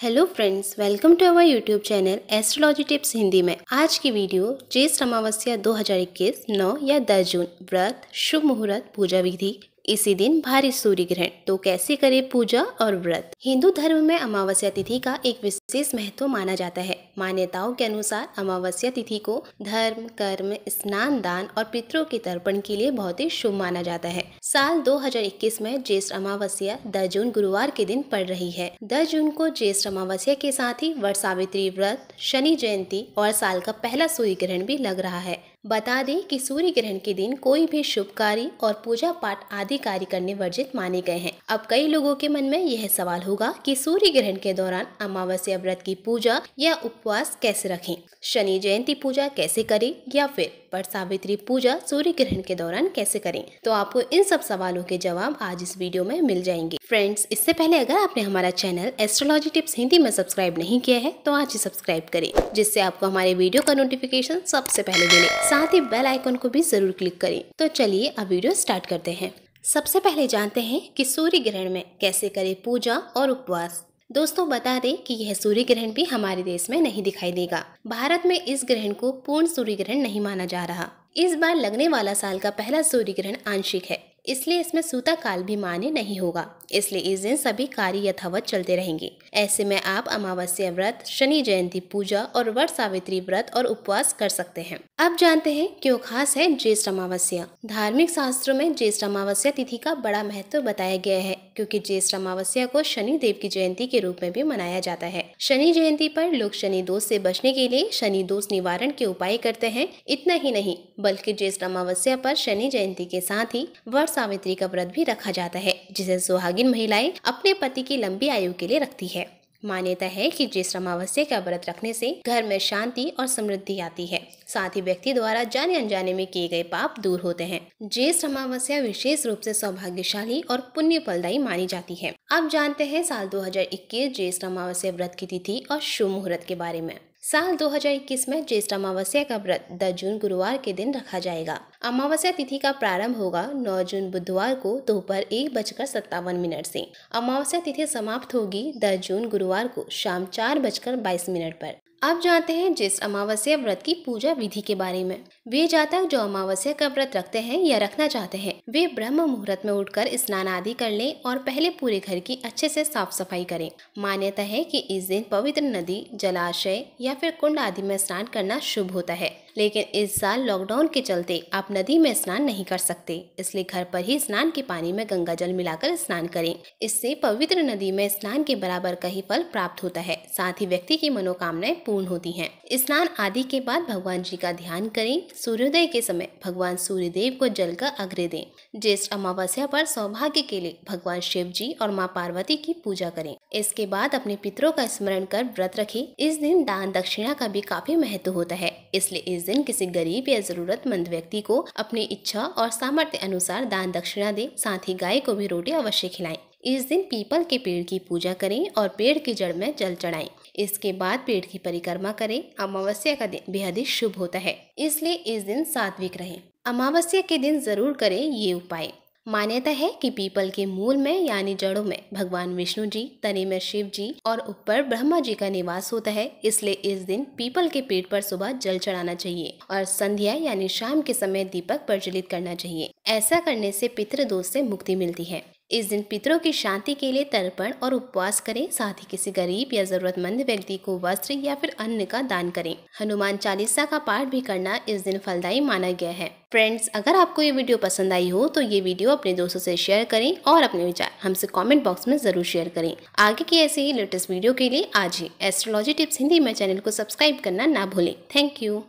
hello friends welcome to our YouTube channel astrology tips Hindi में आज की वीडियो ज्येष्ठ अमावस्या 2021 9 या 10 जून व्रत शुभ मुहूर्त पूजा विधि इसी दिन भारी सूर्य ग्रहण तो कैसे करें पूजा और व्रत हिंदू धर्म में अमावस्या तिथि का एक विशेष महत्व माना जाता है मान्यताओं के अनुसार अमावस्या तिथि को धर्म कर्म स्नान दान और पितरों के तर्पण के लिए बहुत ही शुभ माना जाता है साल 2021 में ज्येष्ठ अमावस्या दस जून गुरुवार के दिन पड़ रही है दस जून को ज्येष्ठ अमावस्या के साथ ही वर्षावित्री व्रत शनि जयंती और साल का पहला सूर्य ग्रहण भी लग रहा है बता दें कि सूर्य ग्रहण के दिन कोई भी शुभ कार्य और पूजा पाठ आदि कार्य करने वर्जित माने गए हैं अब कई लोगों के मन में यह सवाल होगा कि सूर्य ग्रहण के दौरान अमावस्या व्रत की पूजा या उपवास कैसे रखें शनि जयंती पूजा कैसे करें या फिर पर सावित्री पूजा सूर्य ग्रहण के दौरान कैसे करें तो आपको इन सब सवालों के जवाब आज इस वीडियो में मिल जाएंगे फ्रेंड्स इससे पहले अगर आपने हमारा चैनल एस्ट्रोलॉजी टिप्स हिंदी में सब्सक्राइब नहीं किया है तो आज ही सब्सक्राइब करें जिससे आपको हमारे वीडियो का नोटिफिकेशन सबसे पहले मिले साथ ही बेल आइकन को भी जरूर क्लिक करें तो चलिए अब वीडियो स्टार्ट करते हैं सबसे पहले जानते हैं कि सूर्य ग्रहण में कैसे करें पूजा और उपवास दोस्तों बता दें कि यह सूर्य ग्रहण भी हमारे देश में नहीं दिखाई देगा भारत में इस ग्रहण को पूर्ण सूर्य ग्रहण नहीं माना जा रहा इस बार लगने वाला साल का पहला सूर्य ग्रहण आंशिक है इसलिए इसमें सूता काल भी मान्य नहीं होगा इसलिए इस दिन सभी कार्य यथावत चलते रहेंगे ऐसे में आप अमावस्या व्रत शनि जयंती पूजा और वर्ष सावित्री व्रत और उपवास कर सकते हैं अब जानते हैं क्यों खास है ज्येष्ठ अमावस्या धार्मिक शास्त्रों में ज्येष्ठ अमावस्या तिथि का बड़ा महत्व बताया गया है क्योंकि ज्येष्ठ अमावस्या को शनि देव की जयंती के रूप में भी मनाया जाता है शनि जयंती पर लोग शनि दोष से बचने के लिए शनि दोष निवारण के उपाय करते हैं इतना ही नहीं बल्कि ज्येष्ठ अमावस्या पर शनि जयंती के साथ ही वर्ष सावित्री का व्रत भी रखा जाता है जिसे सुहाग सुहागिन महिलाएं अपने पति की लंबी आयु के लिए रखती है मान्यता है कि जिस अमावस्या का व्रत रखने से घर में शांति और समृद्धि आती है साथ ही व्यक्ति द्वारा जाने अनजाने में किए गए पाप दूर होते हैं जेष अमावस्या विशेष रूप से सौभाग्यशाली और पुण्य फलदायी मानी जाती है अब जानते हैं साल 2021 इक्कीस अमावस्या व्रत की तिथि और शुभ मुहूर्त के बारे में साल 2021 में ज्येष्ठ अमावस्या का व्रत दस जून गुरुवार के दिन रखा जाएगा अमावस्या तिथि का प्रारंभ होगा 9 जून बुधवार को दोपहर एक बजकर सत्तावन मिनट से अमावस्या तिथि समाप्त होगी 10 जून गुरुवार को शाम चार बजकर बाईस मिनट पर अब जानते हैं जिस अमावस्या व्रत की पूजा विधि के बारे में वे जातक जो अमावस्या का व्रत रखते हैं या रखना चाहते हैं वे ब्रह्म मुहूर्त में उठकर स्नान आदि कर लें और पहले पूरे घर की अच्छे से साफ सफाई करें मान्यता है कि इस दिन पवित्र नदी जलाशय या फिर कुंड आदि में स्नान करना शुभ होता है लेकिन इस साल लॉकडाउन के चलते आप नदी में स्नान नहीं कर सकते इसलिए घर पर ही स्नान के पानी में गंगा जल मिलाकर स्नान करें इससे पवित्र नदी में स्नान के बराबर का ही फल प्राप्त होता है साथ ही व्यक्ति की मनोकामनाएं पूर्ण होती हैं स्नान आदि के बाद भगवान जी का ध्यान करें सूर्योदय के समय भगवान सूर्यदेव को जल का अग्र दें ज्येष्ठ अमावस्या पर सौभाग्य के लिए भगवान शिव जी और माँ पार्वती की पूजा करें इसके बाद अपने पितरों का स्मरण कर व्रत रखें इस दिन दान दक्षिणा का भी काफी महत्व होता है इसलिए इस दिन किसी गरीब या जरूरतमंद व्यक्ति को अपनी इच्छा और सामर्थ्य अनुसार दान दक्षिणा दे साथ ही गाय को भी रोटी अवश्य खिलाएं इस दिन पीपल के पेड़ की पूजा करें और पेड़ की जड़ में जल चढ़ाएं इसके बाद पेड़ की परिक्रमा करें अमावस्या का दिन बेहद ही शुभ होता है इसलिए इस दिन सात्विक रहें अमावस्या के दिन जरूर करें ये उपाय मान्यता है कि पीपल के मूल में यानी जड़ों में भगवान विष्णु जी तने में शिव जी और ऊपर ब्रह्मा जी का निवास होता है इसलिए इस दिन पीपल के पेड़ पर सुबह जल चढ़ाना चाहिए और संध्या यानी शाम के समय दीपक प्रज्वलित करना चाहिए ऐसा करने से पितृ दोष से मुक्ति मिलती है इस दिन पितरों की शांति के लिए तर्पण और उपवास करें साथ ही किसी गरीब या जरूरतमंद व्यक्ति को वस्त्र या फिर अन्न का दान करें हनुमान चालीसा का पाठ भी करना इस दिन फलदायी माना गया है फ्रेंड्स अगर आपको ये वीडियो पसंद आई हो तो ये वीडियो अपने दोस्तों से शेयर करें और अपने विचार हमसे कमेंट बॉक्स में जरूर शेयर करें आगे की ऐसे ही लेटेस्ट वीडियो के लिए आज ही एस्ट्रोलॉजी टिप्स हिंदी में चैनल को सब्सक्राइब करना ना भूलें थैंक यू